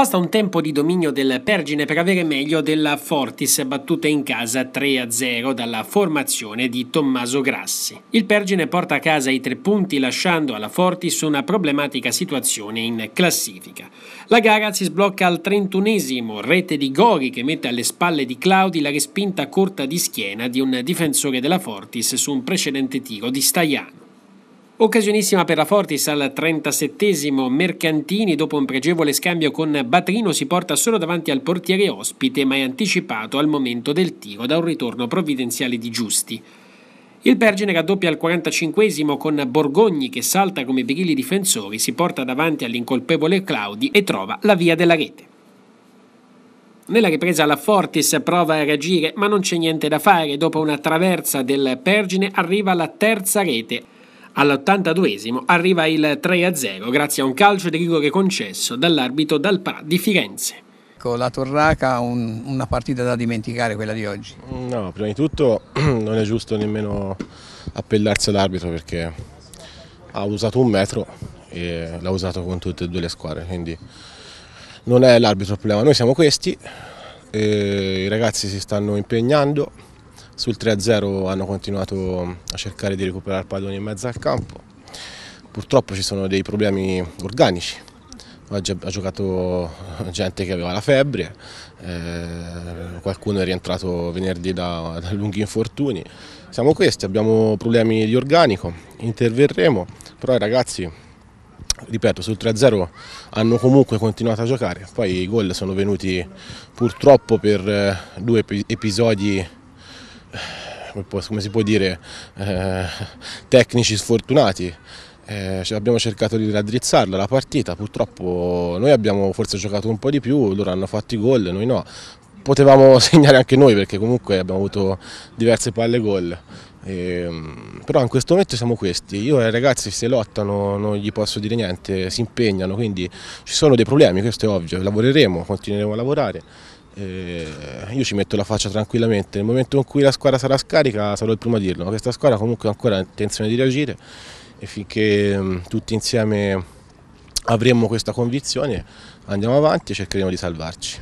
Basta un tempo di dominio del Pergine per avere meglio della Fortis battuta in casa 3-0 dalla formazione di Tommaso Grassi. Il Pergine porta a casa i tre punti lasciando alla Fortis una problematica situazione in classifica. La gara si sblocca al 31 esimo rete di Gori che mette alle spalle di Claudi la respinta corta di schiena di un difensore della Fortis su un precedente tiro di Staiano. Occasionissima per la Fortis al 37 Mercantini dopo un pregevole scambio con Batrino si porta solo davanti al portiere ospite ma è anticipato al momento del tiro da un ritorno provvidenziale di Giusti. Il Pergine raddoppia al 45 con Borgogni che salta come bighili difensori, si porta davanti all'incolpevole Claudi e trova la via della rete. Nella ripresa la Fortis prova a reagire ma non c'è niente da fare, dopo una traversa del Pergine arriva la terza rete. All'82 arriva il 3-0 grazie a un calcio di rigore concesso dall'arbitro Dal Pra di Firenze. Ecco, la Torraca un, una partita da dimenticare quella di oggi. No, prima di tutto non è giusto nemmeno appellarsi all'arbitro perché ha usato un metro e l'ha usato con tutte e due le squadre, quindi non è l'arbitro il problema, noi siamo questi, i ragazzi si stanno impegnando, sul 3-0 hanno continuato a cercare di recuperare palloni in mezzo al campo. Purtroppo ci sono dei problemi organici. Oggi ha giocato gente che aveva la febbre, eh, qualcuno è rientrato venerdì da, da lunghi infortuni. Siamo questi, abbiamo problemi di organico, interverremo, però i ragazzi ripeto, sul 3-0 hanno comunque continuato a giocare, poi i gol sono venuti purtroppo per eh, due episodi come si può dire, eh, tecnici sfortunati. Eh, abbiamo cercato di raddrizzarla la partita, purtroppo noi abbiamo forse giocato un po' di più, loro hanno fatto i gol, noi no. Potevamo segnare anche noi perché comunque abbiamo avuto diverse palle gol. E, ehm, però in questo momento siamo questi, io e i ragazzi se lottano non gli posso dire niente, si impegnano, quindi ci sono dei problemi, questo è ovvio, lavoreremo, continueremo a lavorare eh, io ci metto la faccia tranquillamente, nel momento in cui la squadra sarà scarica sarò il primo a dirlo, ma questa squadra comunque ha ancora intenzione di reagire e finché mh, mm, tutti insieme avremo questa convinzione andiamo avanti e cercheremo di salvarci.